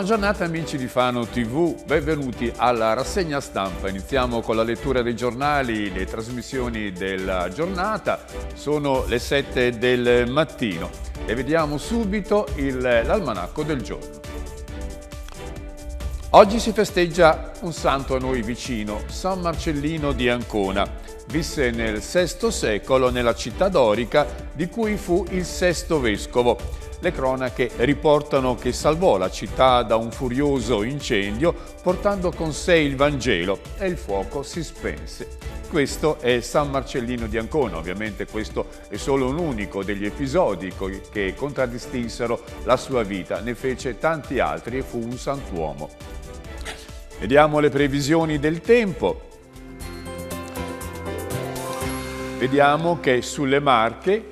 Buona giornata amici di Fano TV, benvenuti alla rassegna stampa. Iniziamo con la lettura dei giornali, le trasmissioni della giornata, sono le 7 del mattino e vediamo subito l'almanacco del giorno. Oggi si festeggia un santo a noi vicino, San Marcellino di Ancona. Visse nel VI secolo nella città dorica di cui fu il sesto vescovo. Le cronache riportano che salvò la città da un furioso incendio portando con sé il Vangelo e il fuoco si spense. Questo è San Marcellino di Ancona, ovviamente questo è solo un unico degli episodi che contraddistinsero la sua vita, ne fece tanti altri e fu un santuomo. Vediamo le previsioni del tempo. vediamo che sulle Marche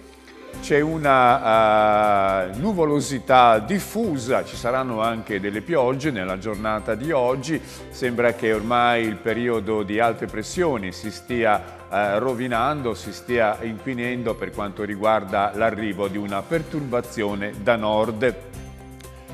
c'è una uh, nuvolosità diffusa, ci saranno anche delle piogge nella giornata di oggi, sembra che ormai il periodo di alte pressioni si stia eh, rovinando, si stia inquinendo per quanto riguarda l'arrivo di una perturbazione da nord.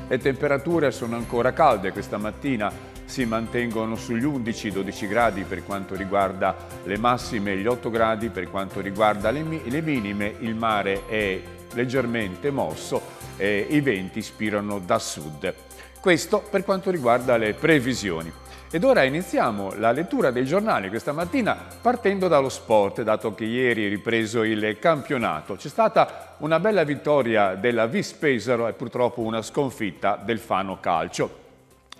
Le temperature sono ancora calde questa mattina, si mantengono sugli 11-12 gradi per quanto riguarda le massime e gli 8 gradi per quanto riguarda le, le minime, il mare è leggermente mosso e i venti spirano da sud. Questo per quanto riguarda le previsioni. Ed ora iniziamo la lettura dei giornali questa mattina partendo dallo sport, dato che ieri è ripreso il campionato. C'è stata una bella vittoria della Vis Pesaro e purtroppo una sconfitta del Fano Calcio.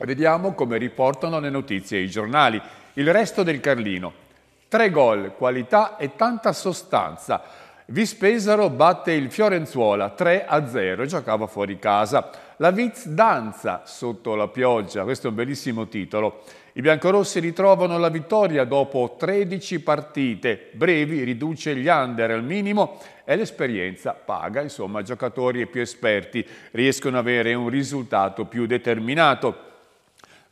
Vediamo come riportano le notizie i giornali. Il resto del Carlino. Tre gol, qualità e tanta sostanza. Vispesaro batte il Fiorenzuola 3-0 e giocava fuori casa. La Viz danza sotto la pioggia, questo è un bellissimo titolo. I biancorossi ritrovano la vittoria dopo 13 partite. Brevi riduce gli under al minimo e l'esperienza paga, insomma giocatori più esperti riescono ad avere un risultato più determinato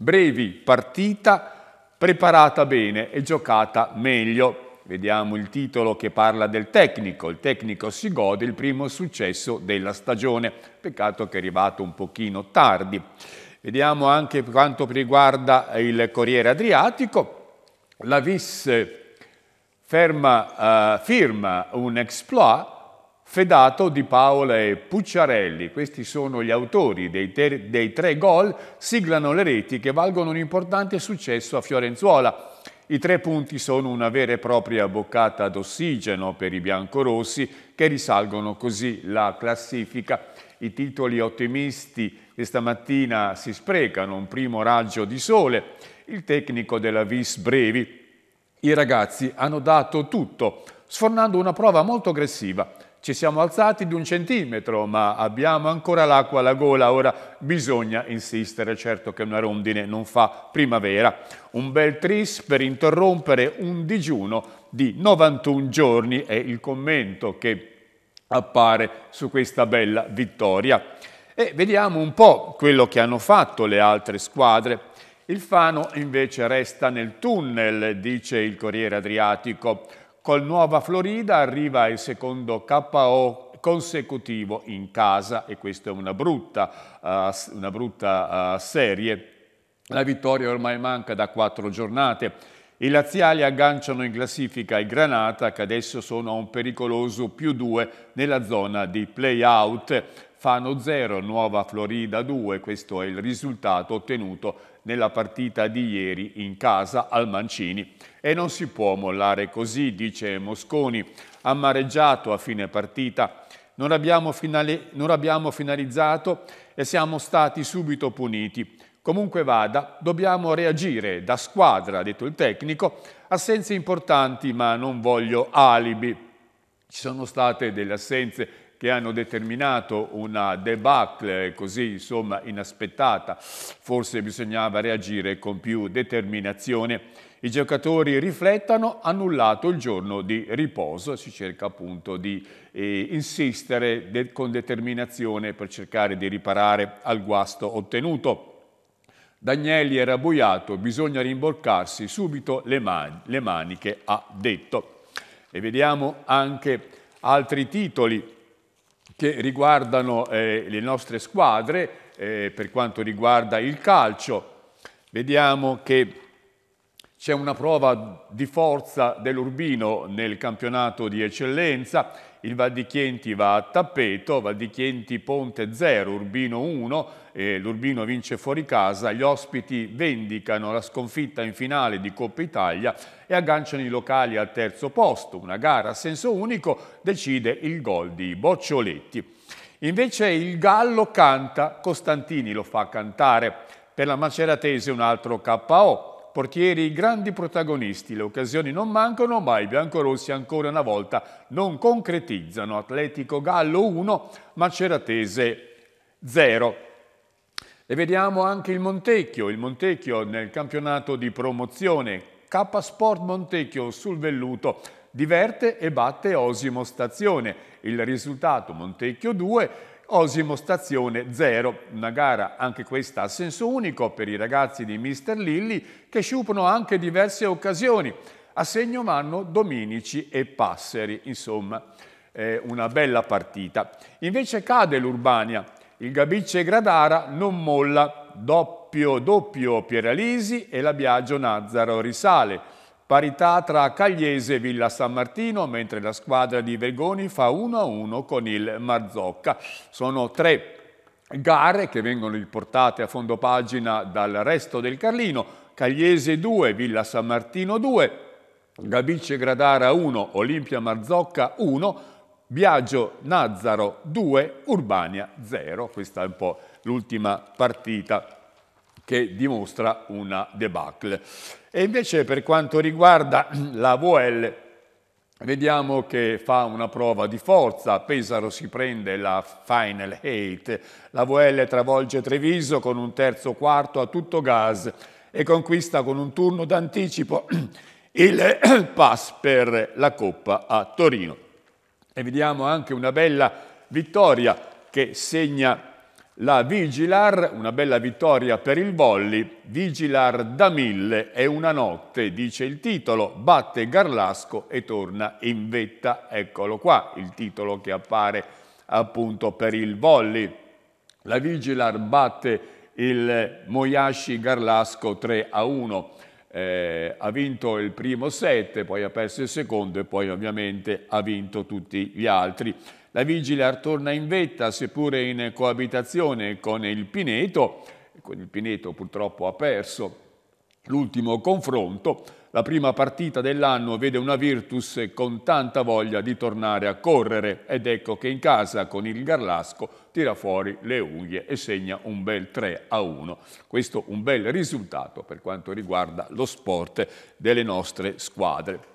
brevi partita preparata bene e giocata meglio. Vediamo il titolo che parla del tecnico. Il tecnico si gode il primo successo della stagione. Peccato che è arrivato un pochino tardi. Vediamo anche quanto riguarda il Corriere Adriatico. La VIS ferma, uh, firma un exploit Fedato, Di Paola e Pucciarelli, questi sono gli autori dei, dei tre gol, siglano le reti che valgono un importante successo a Fiorenzuola. I tre punti sono una vera e propria boccata d'ossigeno per i biancorossi che risalgono così la classifica. I titoli ottimisti di stamattina si sprecano, un primo raggio di sole, il tecnico della Vis Brevi. I ragazzi hanno dato tutto, sfornando una prova molto aggressiva ci siamo alzati di un centimetro, ma abbiamo ancora l'acqua alla gola, ora bisogna insistere, certo che una rondine non fa primavera. Un bel tris per interrompere un digiuno di 91 giorni è il commento che appare su questa bella vittoria. E vediamo un po' quello che hanno fatto le altre squadre. Il Fano invece resta nel tunnel, dice il Corriere Adriatico. Col Nuova Florida arriva il secondo KO consecutivo in casa e questa è una brutta, uh, una brutta uh, serie. La vittoria ormai manca da quattro giornate. I laziali agganciano in classifica i Granata che adesso sono a un pericoloso più due nella zona di play-out. Fano 0, Nuova Florida 2, questo è il risultato ottenuto nella partita di ieri in casa al Mancini. E non si può mollare così, dice Mosconi, amareggiato a fine partita. non abbiamo, finali non abbiamo finalizzato e siamo stati subito puniti. Comunque vada, dobbiamo reagire da squadra, ha detto il tecnico, assenze importanti ma non voglio alibi. Ci sono state delle assenze che hanno determinato una debacle così insomma inaspettata, forse bisognava reagire con più determinazione. I giocatori riflettano, annullato il giorno di riposo, si cerca appunto di eh, insistere de con determinazione per cercare di riparare al guasto ottenuto. Dagnelli era buiato, bisogna rimboccarsi subito le, man le maniche, ha detto. E vediamo anche altri titoli che riguardano eh, le nostre squadre eh, per quanto riguarda il calcio. Vediamo che c'è una prova di forza dell'Urbino nel campionato di eccellenza il Val di Chienti va a tappeto, Val di Chienti Ponte 0, Urbino 1, eh, l'Urbino vince fuori casa, gli ospiti vendicano la sconfitta in finale di Coppa Italia e agganciano i locali al terzo posto, una gara a senso unico decide il gol di Boccioletti. Invece il Gallo canta, Costantini lo fa cantare, per la Maceratese un altro KO, Portieri grandi protagonisti, le occasioni non mancano, ma i biancorossi ancora una volta non concretizzano. Atletico Gallo 1, Maceratese 0. E vediamo anche il Montecchio, il Montecchio nel campionato di promozione. K Sport Montecchio sul velluto diverte e batte Osimo Stazione. Il risultato Montecchio 2, Osimo Stazione 0, una gara anche questa a senso unico per i ragazzi di Mr. Lilli che sciupano anche diverse occasioni. A segno vanno Dominici e Passeri, insomma eh, una bella partita. Invece cade l'Urbania, il Gabice Gradara non molla, doppio doppio Pieralisi e la Biagio Nazzaro risale. Parità tra Cagliese e Villa San Martino, mentre la squadra di Vegoni fa 1-1 con il Marzocca. Sono tre gare che vengono riportate a fondo pagina dal resto del Carlino. Cagliese 2, Villa San Martino 2, Gabice Gradara 1, Olimpia Marzocca 1, Biagio Nazzaro 2, Urbania 0. Questa è un po' l'ultima partita che dimostra una debacle. E invece per quanto riguarda la VL, Vediamo che fa una prova di forza, Pesaro si prende la final eight, la VL travolge Treviso con un terzo quarto a tutto gas e conquista con un turno d'anticipo il pass per la Coppa a Torino. E vediamo anche una bella vittoria che segna la Vigilar, una bella vittoria per il volley, Vigilar da mille e una notte, dice il titolo, batte Garlasco e torna in vetta, eccolo qua il titolo che appare appunto per il volley. La Vigilar batte il Moyashi Garlasco 3 a 1. Eh, ha vinto il primo set, poi ha perso il secondo e poi ovviamente ha vinto tutti gli altri. La vigila torna in vetta, seppure in coabitazione con il Pineto, con il Pineto purtroppo ha perso l'ultimo confronto, la prima partita dell'anno vede una Virtus con tanta voglia di tornare a correre ed ecco che in casa con il Garlasco tira fuori le unghie e segna un bel 3 a 1. Questo un bel risultato per quanto riguarda lo sport delle nostre squadre.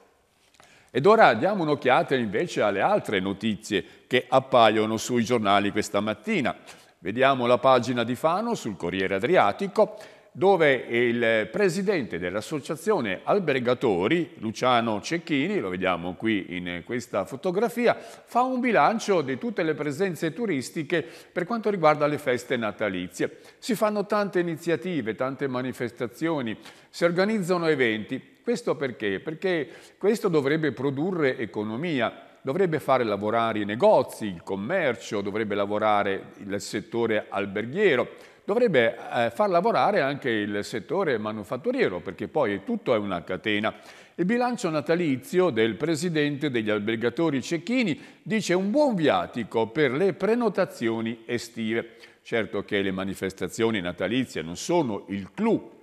Ed ora diamo un'occhiata invece alle altre notizie che appaiono sui giornali questa mattina. Vediamo la pagina di Fano sul Corriere Adriatico dove il presidente dell'associazione albergatori, Luciano Cecchini, lo vediamo qui in questa fotografia, fa un bilancio di tutte le presenze turistiche per quanto riguarda le feste natalizie. Si fanno tante iniziative, tante manifestazioni, si organizzano eventi questo perché? Perché questo dovrebbe produrre economia, dovrebbe fare lavorare i negozi, il commercio, dovrebbe lavorare il settore alberghiero, dovrebbe eh, far lavorare anche il settore manufatturiero, perché poi tutto è una catena. Il bilancio natalizio del presidente degli albergatori cecchini dice un buon viatico per le prenotazioni estive. Certo che le manifestazioni natalizie non sono il clou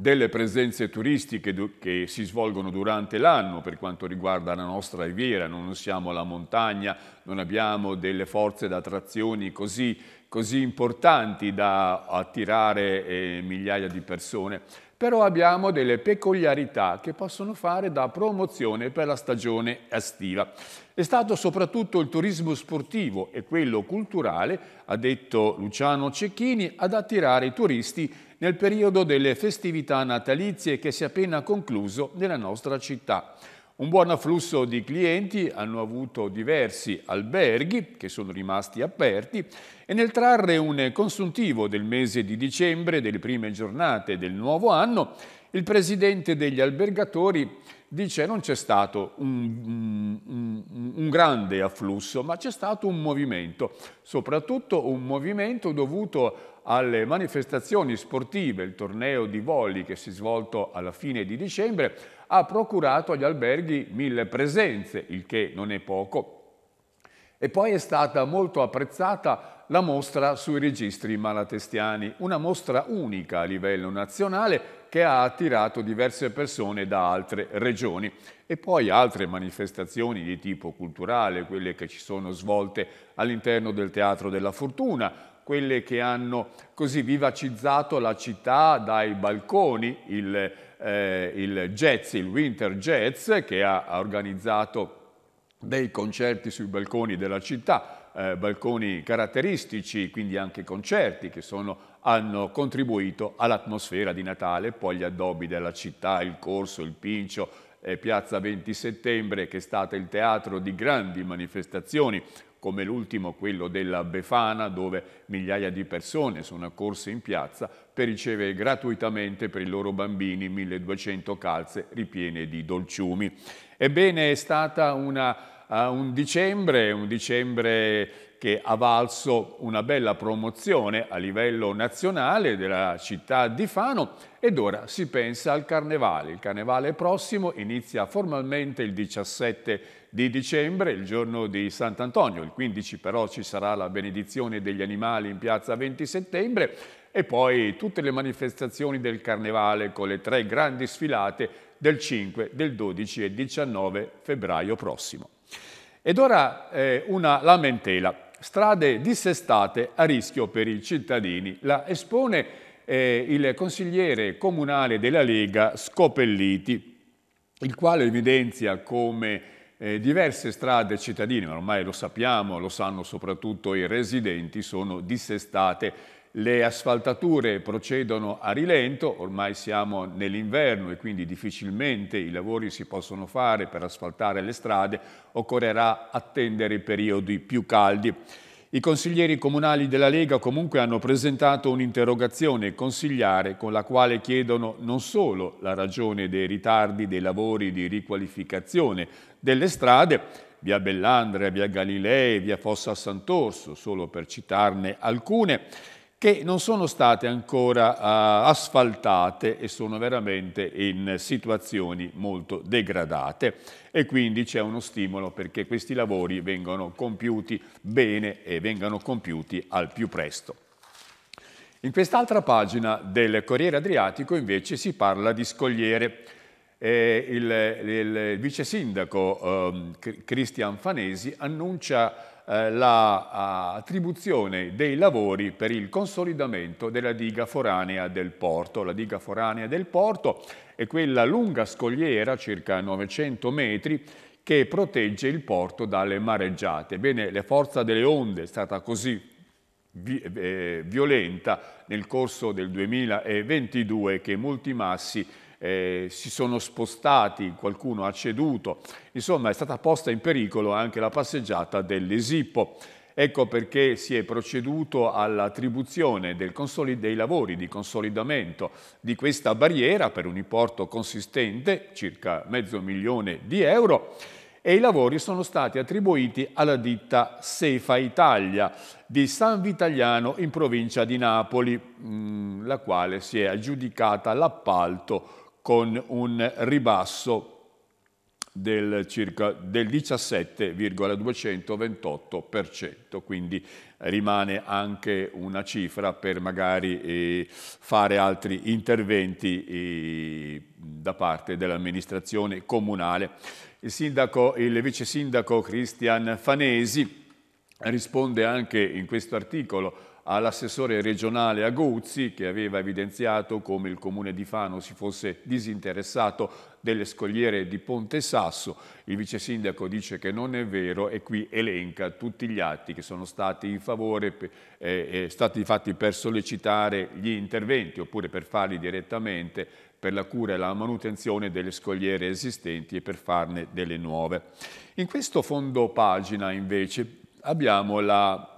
delle presenze turistiche che si svolgono durante l'anno per quanto riguarda la nostra riviera, non siamo alla montagna, non abbiamo delle forze d'attrazioni così, così importanti da attirare eh, migliaia di persone, però abbiamo delle peculiarità che possono fare da promozione per la stagione estiva. È stato soprattutto il turismo sportivo e quello culturale, ha detto Luciano Cecchini, ad attirare i turisti nel periodo delle festività natalizie che si è appena concluso nella nostra città. Un buon afflusso di clienti hanno avuto diversi alberghi che sono rimasti aperti e nel trarre un consuntivo del mese di dicembre, delle prime giornate del nuovo anno, il presidente degli albergatori dice non c'è stato un, un, un, grande afflusso, ma c'è stato un movimento, soprattutto un movimento dovuto a alle manifestazioni sportive, il torneo di voli che si è svolto alla fine di dicembre, ha procurato agli alberghi mille presenze, il che non è poco. E poi è stata molto apprezzata la mostra sui registri malatestiani, una mostra unica a livello nazionale che ha attirato diverse persone da altre regioni e poi altre manifestazioni di tipo culturale, quelle che ci sono svolte all'interno del Teatro della Fortuna, quelle che hanno così vivacizzato la città dai balconi, il, eh, il jazz, il Winter Jazz, che ha, organizzato dei concerti sui balconi della città, eh, balconi caratteristici, quindi anche concerti che sono hanno contribuito all'atmosfera di Natale, poi gli addobbi della città, il corso, il pincio, eh, Piazza 20 Settembre, che è stato il teatro di grandi manifestazioni come l'ultimo quello della Befana, dove migliaia di persone sono accorse in piazza per ricevere gratuitamente per i loro bambini 1200 calze ripiene di dolciumi. Ebbene, è stata una, uh, un dicembre, un dicembre che ha valso una bella promozione a livello nazionale della città di Fano ed ora si pensa al carnevale. Il carnevale prossimo inizia formalmente il 17 di dicembre, il giorno di Sant'Antonio. Il 15 però ci sarà la benedizione degli animali in piazza 20 settembre e poi tutte le manifestazioni del carnevale con le tre grandi sfilate del 5, del 12 e 19 febbraio prossimo. Ed ora eh, una lamentela. Strade dissestate a rischio per i cittadini. La espone eh, il consigliere comunale della Lega Scopelliti, il quale evidenzia come eh, diverse strade cittadine, ma ormai lo sappiamo, lo sanno soprattutto i residenti, sono dissestate. Le asfaltature procedono a rilento, ormai siamo nell'inverno e quindi difficilmente i lavori si possono fare per asfaltare le strade, occorrerà attendere periodi più caldi. I consiglieri comunali della Lega comunque hanno presentato un'interrogazione consigliare con la quale chiedono non solo la ragione dei ritardi dei lavori di riqualificazione delle strade, via Bellandria, via Galilei, via Fossa Sant'Orso, solo per citarne alcune, che non sono state ancora uh, asfaltate e sono veramente in situazioni molto degradate e quindi c'è uno stimolo perché questi lavori vengano compiuti bene e vengano compiuti al più presto. In quest'altra pagina del Corriere Adriatico invece si parla di scogliere eh, il, il, vice sindaco eh, Cristian Fanesi annuncia eh, l'attribuzione la dei lavori per il consolidamento della diga foranea del porto. La diga foranea del porto è quella lunga scogliera, circa 900 metri, che protegge il porto dalle mareggiate. Bene, la forza delle onde è stata così vi, eh, violenta nel corso del 2022 che molti massi eh, si sono spostati, qualcuno ha ceduto, insomma è stata posta in pericolo anche la passeggiata dell'Esippo. Ecco perché si è proceduto all'attribuzione dei lavori di consolidamento di questa barriera per un importo consistente, circa mezzo milione di euro, e i lavori sono stati attribuiti alla ditta Sefa Italia di San Vitaliano in provincia di Napoli, mm, la quale si è aggiudicata l'appalto con un ribasso del, circa, del 17,228%, quindi rimane anche una cifra per magari eh, fare altri interventi eh, da parte dell'amministrazione comunale. Il, sindaco, il vice sindaco Cristian Fanesi risponde anche in questo articolo all'assessore regionale Aguzzi che aveva evidenziato come il comune di Fano si fosse disinteressato delle scogliere di Ponte Sasso. Il vice sindaco dice che non è vero e qui elenca tutti gli atti che sono stati in favore, eh, eh, stati fatti per sollecitare gli interventi oppure per farli direttamente per la cura e la manutenzione delle scogliere esistenti e per farne delle nuove. In questo fondo pagina invece abbiamo la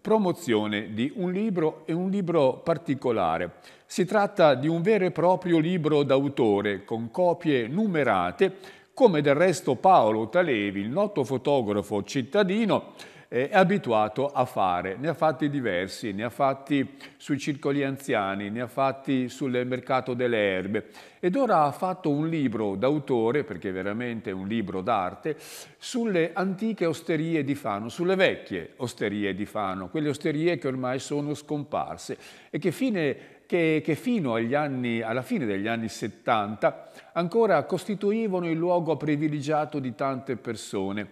promozione di un libro e un libro particolare. Si tratta di un vero e proprio libro d'autore con copie numerate, come del resto Paolo Talevi, il noto fotografo cittadino, è abituato a fare. Ne ha fatti diversi, ne ha fatti sui circoli anziani, ne ha fatti sul mercato delle erbe ed ora ha fatto un libro d'autore, perché è veramente un libro d'arte, sulle antiche osterie di Fano, sulle vecchie osterie di Fano, quelle osterie che ormai sono scomparse e che fine che, che, fino anni, alla fine degli anni 70 ancora costituivano il luogo privilegiato di tante persone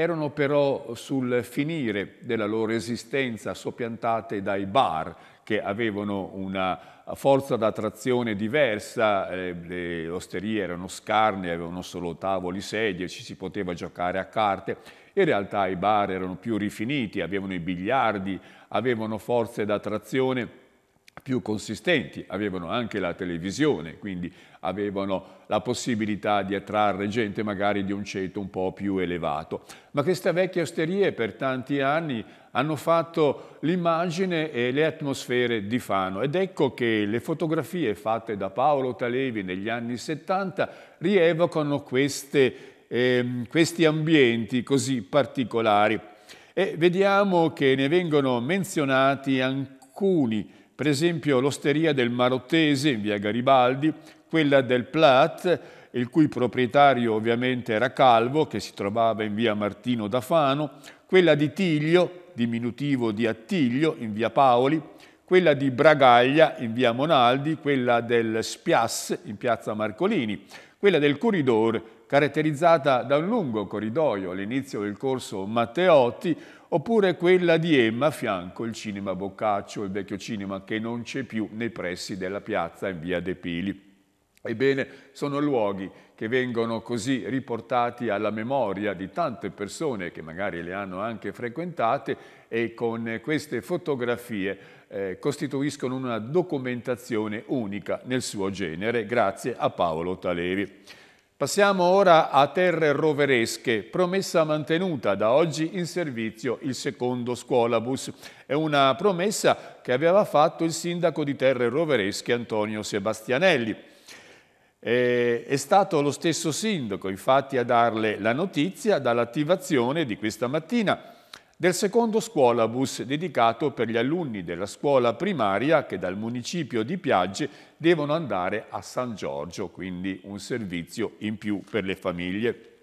erano però sul finire della loro esistenza soppiantate dai bar che avevano una forza d'attrazione diversa, eh, le osterie erano scarne, avevano solo tavoli, sedie, ci si poteva giocare a carte. In realtà i bar erano più rifiniti, avevano i biliardi, avevano forze d'attrazione più consistenti, avevano anche la televisione, quindi avevano la possibilità di attrarre gente magari di un ceto un po' più elevato. Ma queste vecchie osterie per tanti anni hanno fatto l'immagine e le atmosfere di Fano ed ecco che le fotografie fatte da Paolo Talevi negli anni 70 rievocano queste, eh, questi ambienti così particolari e vediamo che ne vengono menzionati alcuni per esempio l'osteria del Marottese in via Garibaldi, quella del Plat, il cui proprietario ovviamente era Calvo, che si trovava in via Martino da Fano, quella di Tiglio, diminutivo di Attiglio, in via Paoli, quella di Bragaglia in via Monaldi, quella del Spias in piazza Marcolini, quella del Corridor caratterizzata da un lungo corridoio all'inizio del corso Matteotti, oppure quella di Emma a fianco il cinema Boccaccio, il vecchio cinema che non c'è più nei pressi della piazza in via De Pili. Ebbene, sono luoghi che vengono così riportati alla memoria di tante persone che magari le hanno anche frequentate e con queste fotografie eh, costituiscono una documentazione unica nel suo genere, grazie a Paolo Talevi. Passiamo ora a Terre Roveresche, promessa mantenuta da oggi in servizio il secondo scuolabus. È una promessa che aveva fatto il sindaco di Terre Roveresche Antonio Sebastianelli. E è stato lo stesso sindaco infatti a darle la notizia dall'attivazione di questa mattina del secondo scuolabus dedicato per gli alunni della scuola primaria che dal municipio di Piagge devono andare a San Giorgio, quindi un servizio in più per le famiglie.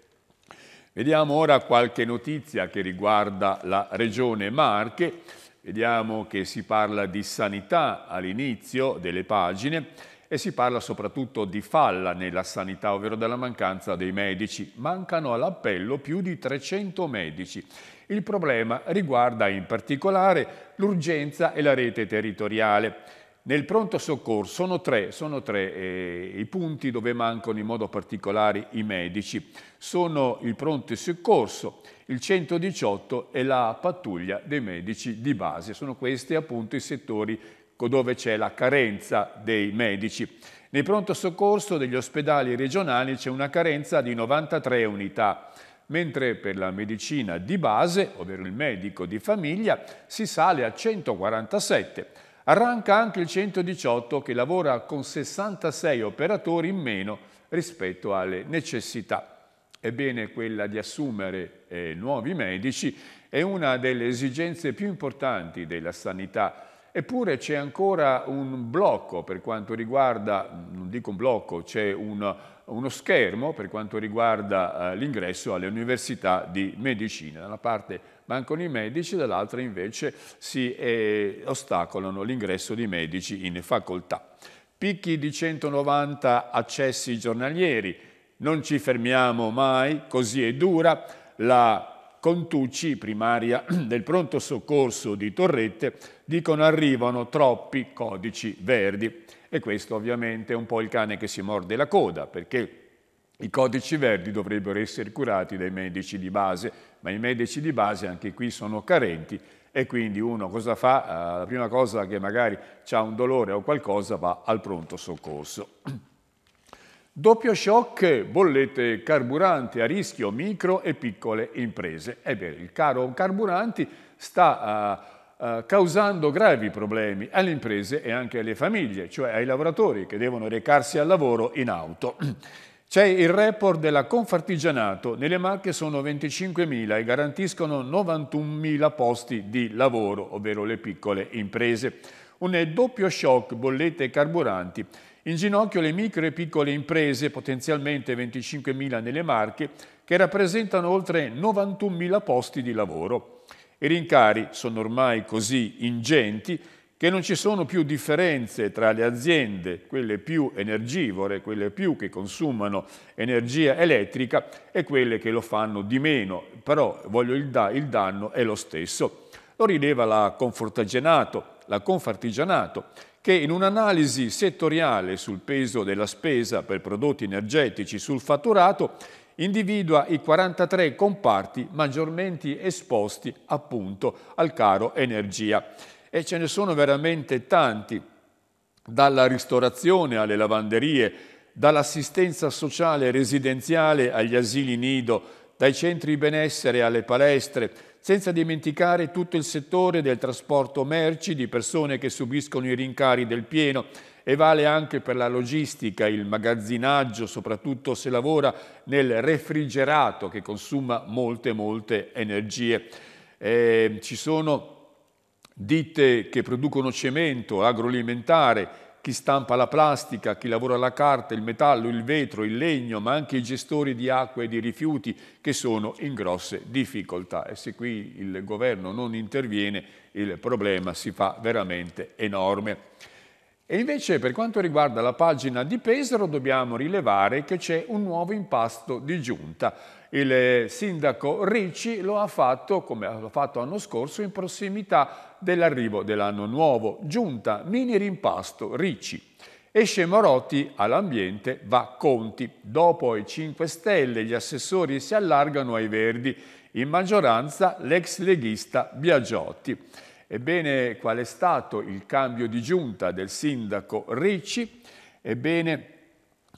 Vediamo ora qualche notizia che riguarda la regione Marche. Vediamo che si parla di sanità all'inizio delle pagine e si parla soprattutto di falla nella sanità, ovvero della mancanza dei medici. Mancano all'appello più di 300 medici. Il problema riguarda in particolare l'urgenza e la rete territoriale. Nel pronto soccorso sono tre, sono tre eh, i punti dove mancano in modo particolare i medici. Sono il pronto soccorso, il 118 e la pattuglia dei medici di base. Sono questi appunto i settori dove c'è la carenza dei medici. Nel pronto soccorso degli ospedali regionali c'è una carenza di 93 unità mentre per la medicina di base, ovvero il medico di famiglia, si sale a 147. Arranca anche il 118 che lavora con 66 operatori in meno rispetto alle necessità. Ebbene, quella di assumere eh, nuovi medici è una delle esigenze più importanti della sanità Eppure c'è ancora un blocco per quanto riguarda, non dico un blocco, c'è un uno schermo per quanto riguarda eh, l'ingresso alle università di medicina. Da una parte mancano i medici, dall'altra invece si eh, ostacolano l'ingresso di medici in facoltà. Picchi di 190 accessi giornalieri, non ci fermiamo mai, così è dura. La Contucci, primaria del pronto soccorso di Torrette, dicono arrivano troppi codici verdi. E questo ovviamente è un po' il cane che si morde la coda, perché i codici verdi dovrebbero essere curati dai medici di base, ma i medici di base anche qui sono carenti e quindi uno cosa fa? Eh, la prima cosa che magari ha un dolore o qualcosa va al pronto soccorso. Doppio shock, bollette carburante a rischio micro e piccole imprese. Ebbene, il caro carburanti sta eh, eh, causando gravi problemi alle imprese e anche alle famiglie, cioè ai lavoratori che devono recarsi al lavoro in auto. C'è il report della Confartigianato, nelle Marche sono 25.000 e garantiscono 91.000 posti di lavoro, ovvero le piccole imprese. Un doppio shock bollette e carburanti. In ginocchio le micro e piccole imprese, potenzialmente 25.000 nelle Marche, che rappresentano oltre 91.000 posti di lavoro. I rincari sono ormai così ingenti che non ci sono più differenze tra le aziende, quelle più energivore, quelle più che consumano energia elettrica e quelle che lo fanno di meno, però voglio, il, da, il danno è lo stesso. Lo rileva la Confortagenato, la Confartigianato, che in un'analisi settoriale sul peso della spesa per prodotti energetici sul fatturato individua i 43 comparti maggiormente esposti appunto al caro energia e ce ne sono veramente tanti, dalla ristorazione alle lavanderie, dall'assistenza sociale residenziale agli asili nido, dai centri benessere alle palestre, senza dimenticare tutto il settore del trasporto merci di persone che subiscono i rincari del pieno e vale anche per la logistica, il magazzinaggio, soprattutto se lavora nel refrigerato che consuma molte molte energie. Eh, ci sono ditte che producono cemento, agroalimentare, chi stampa la plastica, chi lavora la carta, il metallo, il vetro, il legno, ma anche i gestori di acqua e di rifiuti che sono in grosse difficoltà. E se qui il governo non interviene il problema si fa veramente enorme. E invece per quanto riguarda la pagina di Pesaro dobbiamo rilevare che c'è un nuovo impasto di giunta. Il eh, sindaco Ricci lo ha fatto, come l'ha fatto l'anno scorso, in prossimità dell'arrivo dell'anno nuovo. Giunta, mini rimpasto, Ricci. Esce Morotti all'ambiente, va Conti. Dopo i 5 Stelle gli assessori si allargano ai Verdi. In maggioranza l'ex leghista Biagiotti. Ebbene, qual è stato il cambio di giunta del sindaco Ricci? Ebbene,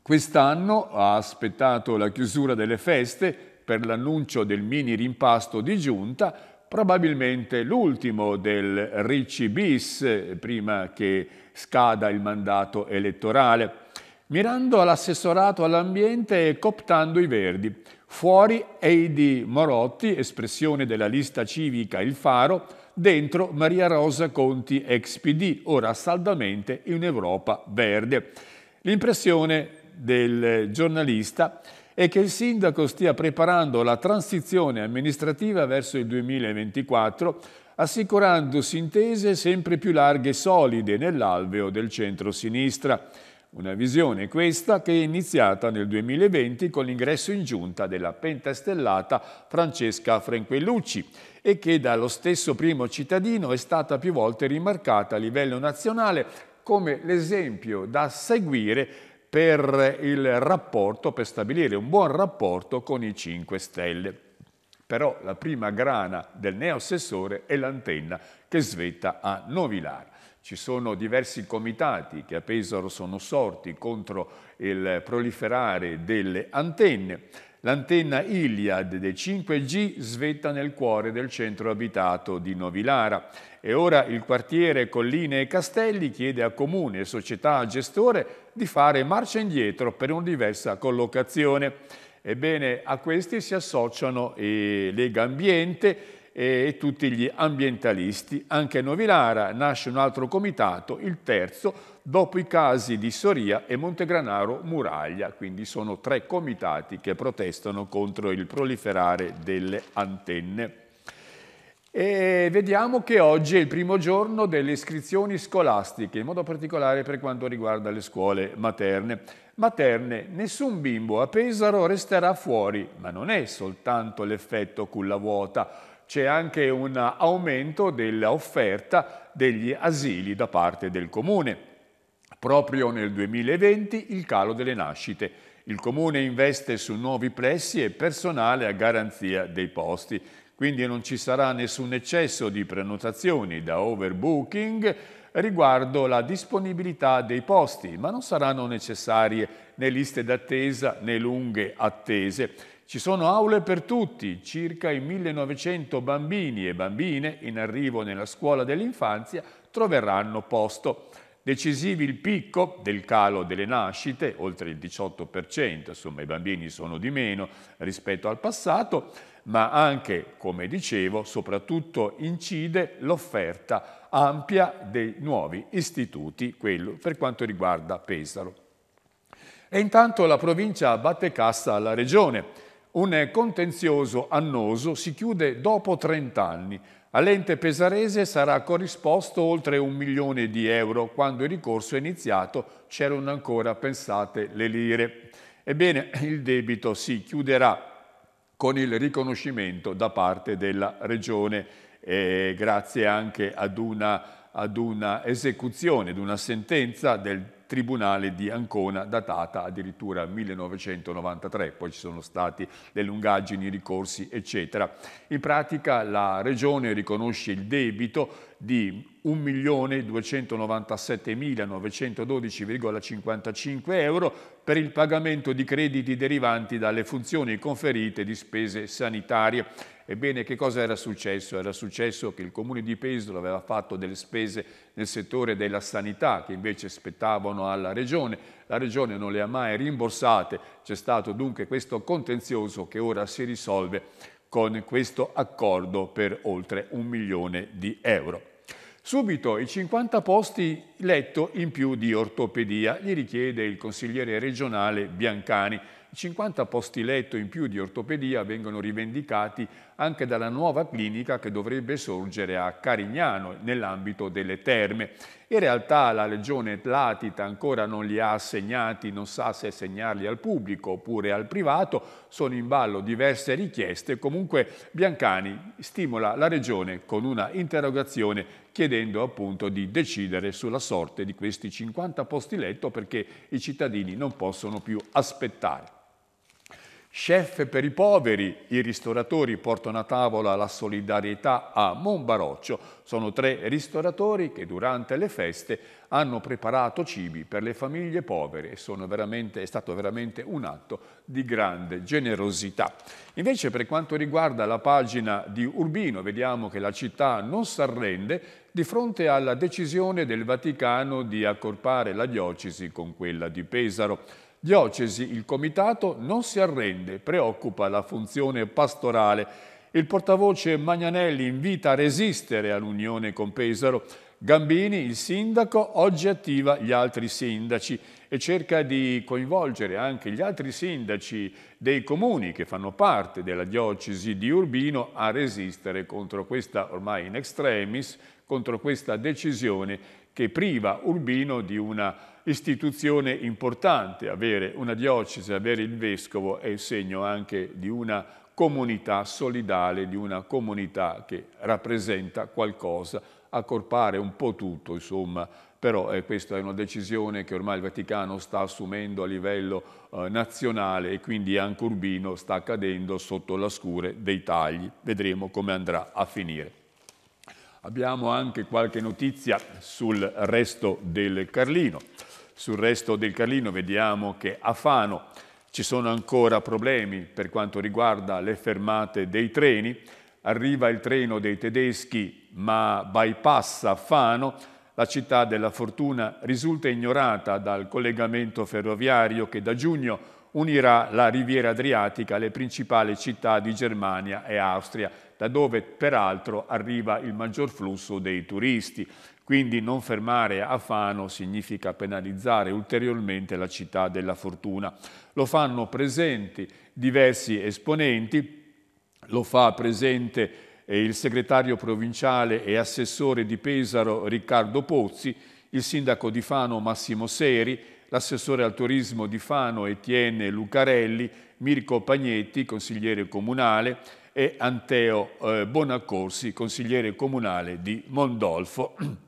quest'anno ha aspettato la chiusura delle feste per l'annuncio del mini rimpasto di giunta, probabilmente l'ultimo del Ricci bis prima che scada il mandato elettorale mirando all'assessorato all'ambiente e coptando i verdi. Fuori Eidi Morotti, espressione della lista civica Il Faro, dentro Maria Rosa Conti ex PD, ora saldamente in Europa Verde. L'impressione del giornalista è che il sindaco stia preparando la transizione amministrativa verso il 2024, assicurandosi intese sempre più larghe e solide nell'alveo del centro-sinistra. Una visione questa che è iniziata nel 2020 con l'ingresso in giunta della pentastellata Francesca Frenquellucci e che dallo stesso primo cittadino è stata più volte rimarcata a livello nazionale come l'esempio da seguire per il rapporto, per stabilire un buon rapporto con i 5 Stelle. Però la prima grana del neo assessore è l'antenna che svetta a Novilara. Ci sono diversi comitati che a Pesaro sono sorti contro il proliferare delle antenne. L'antenna Iliad del 5G svetta nel cuore del centro abitato di Novilara e ora il quartiere Colline e Castelli chiede a comune e società gestore di fare marcia indietro per una diversa collocazione. Ebbene, a questi si associano eh, Lega Ambiente e tutti gli ambientalisti. Anche a Novilara nasce un altro comitato, il terzo, dopo i casi di Soria e Montegranaro Muraglia, quindi sono tre comitati che protestano contro il proliferare delle antenne. E vediamo che oggi è il primo giorno delle iscrizioni scolastiche, in modo particolare per quanto riguarda le scuole materne. Materne, nessun bimbo a Pesaro resterà fuori, ma non è soltanto l'effetto culla vuota c'è anche un aumento dell'offerta degli asili da parte del Comune. Proprio nel 2020 il calo delle nascite. Il Comune investe su nuovi plessi e personale a garanzia dei posti, quindi non ci sarà nessun eccesso di prenotazioni da overbooking riguardo la disponibilità dei posti, ma non saranno necessarie né liste d'attesa né lunghe attese. Ci sono aule per tutti, circa i 1900 bambini e bambine in arrivo nella scuola dell'infanzia troveranno posto. Decisivi il picco del calo delle nascite, oltre il 18%, insomma i bambini sono di meno rispetto al passato, ma anche, come dicevo, soprattutto incide l'offerta ampia dei nuovi istituti, quello per quanto riguarda Pesaro. E intanto la provincia batte cassa alla regione. Un contenzioso annoso si chiude dopo 30 anni. All'ente pesarese sarà corrisposto oltre un milione di euro. Quando il ricorso è iniziato c'erano ancora, pensate, le lire. Ebbene, il debito si chiuderà con il riconoscimento da parte della Regione, eh, grazie anche ad una, ad una esecuzione, ad una sentenza del Tribunale di Ancona, datata addirittura 1993, poi ci sono stati le lungaggini, i ricorsi, eccetera. In pratica la Regione riconosce il debito di 1.297.912,55 euro per il pagamento di crediti derivanti dalle funzioni conferite di spese sanitarie. Ebbene, che cosa era successo? Era successo che il Comune di Pesaro aveva fatto delle spese nel settore della sanità che invece spettavano alla Regione. La Regione non le ha mai rimborsate, c'è stato dunque questo contenzioso che ora si risolve con questo accordo per oltre un milione di euro. Subito i 50 posti letto in più di ortopedia gli richiede il consigliere regionale Biancani, i 50 posti letto in più di ortopedia vengono rivendicati anche dalla nuova clinica che dovrebbe sorgere a Carignano nell'ambito delle terme. In realtà la Legione Platita ancora non li ha assegnati, non sa se assegnarli al pubblico oppure al privato, sono in ballo diverse richieste, comunque Biancani stimola la Regione con una interrogazione chiedendo appunto di decidere sulla sorte di questi 50 posti letto perché i cittadini non possono più aspettare. Chef per i poveri, i ristoratori portano a tavola la solidarietà a Monbaroccio. Sono tre ristoratori che durante le feste hanno preparato cibi per le famiglie povere e è stato veramente un atto di grande generosità. Invece per quanto riguarda la pagina di Urbino, vediamo che la città non si arrende di fronte alla decisione del Vaticano di accorpare la diocesi con quella di Pesaro diocesi il comitato non si arrende, preoccupa la funzione pastorale. Il portavoce Magnanelli invita a resistere all'unione con Pesaro. Gambini, il sindaco, oggi attiva gli altri sindaci e cerca di coinvolgere anche gli altri sindaci dei comuni che fanno parte della diocesi di Urbino a resistere contro questa, ormai in extremis, contro questa decisione che priva Urbino di una istituzione importante, avere una diocesi, avere il vescovo è il segno anche di una comunità solidale, di una comunità che rappresenta qualcosa, accorpare un po' tutto, insomma, però eh, questa è una decisione che ormai il Vaticano sta assumendo a livello eh, nazionale e quindi anche Urbino sta cadendo sotto la scure dei tagli. Vedremo come andrà a finire. Abbiamo anche qualche notizia sul resto del Carlino. Sul resto del Carlino vediamo che a Fano ci sono ancora problemi per quanto riguarda le fermate dei treni. Arriva il treno dei tedeschi ma bypassa Fano. La città della fortuna risulta ignorata dal collegamento ferroviario che da giugno unirà la riviera adriatica alle principali città di Germania e Austria, da dove peraltro arriva il maggior flusso dei turisti. Quindi non fermare a Fano significa penalizzare ulteriormente la città della fortuna. Lo fanno presenti diversi esponenti, lo fa presente eh, il segretario provinciale e assessore di Pesaro Riccardo Pozzi, il sindaco di Fano Massimo Seri, l'assessore al turismo di Fano Etienne Lucarelli, Mirko Pagnetti, consigliere comunale, e Anteo eh, Bonaccorsi, consigliere comunale di Mondolfo.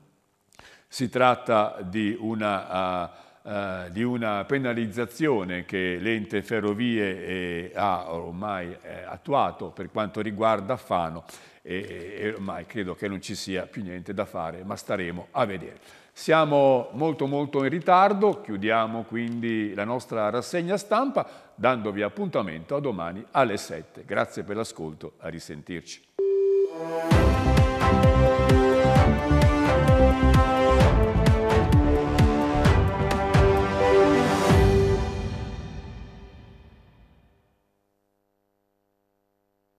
Si tratta di una, uh, uh, di una penalizzazione che l'ente ferrovie eh, ha ormai eh, attuato per quanto riguarda Fano e, e ormai credo che non ci sia più niente da fare, ma staremo a vedere. Siamo molto molto in ritardo, chiudiamo quindi la nostra rassegna stampa dandovi appuntamento a domani alle 7. Grazie per l'ascolto, a risentirci.